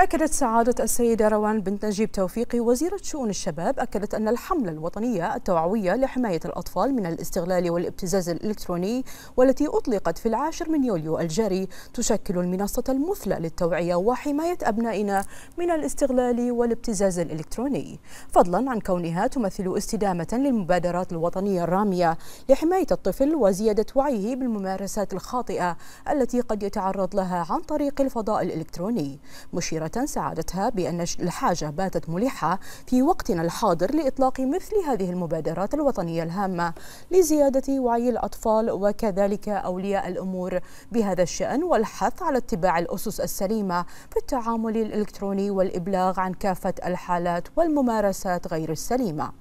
أكدت سعادة السيدة روان بنت نجيب توفيقي وزيرة شؤون الشباب أكدت أن الحملة الوطنية التوعوية لحماية الأطفال من الاستغلال والابتزاز الإلكتروني والتي أطلقت في العاشر من يوليو الجاري تشكل المنصة المثلى للتوعية وحماية أبنائنا من الاستغلال والابتزاز الإلكتروني فضلا عن كونها تمثل استدامة للمبادرات الوطنية الرامية لحماية الطفل وزيادة وعيه بالممارسات الخاطئة التي قد يتعرض لها عن طريق الفضاء الإلكتروني مشيرة سعادتها بأن الحاجة باتت ملحة في وقتنا الحاضر لإطلاق مثل هذه المبادرات الوطنية الهامة لزيادة وعي الأطفال وكذلك أولياء الأمور بهذا الشأن والحث على اتباع الأسس السليمة في التعامل الإلكتروني والإبلاغ عن كافة الحالات والممارسات غير السليمة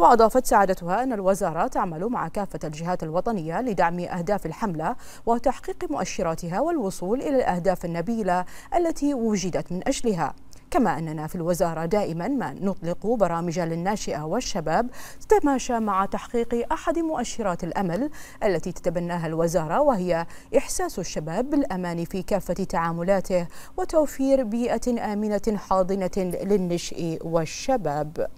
وأضافت سعادتها أن الوزارة تعمل مع كافة الجهات الوطنية لدعم أهداف الحملة وتحقيق مؤشراتها والوصول إلى الأهداف النبيلة التي وجدت من أجلها كما أننا في الوزارة دائما ما نطلق برامج للناشئة والشباب تتماشى مع تحقيق أحد مؤشرات الأمل التي تتبناها الوزارة وهي إحساس الشباب بالأمان في كافة تعاملاته وتوفير بيئة آمنة حاضنة للنشء والشباب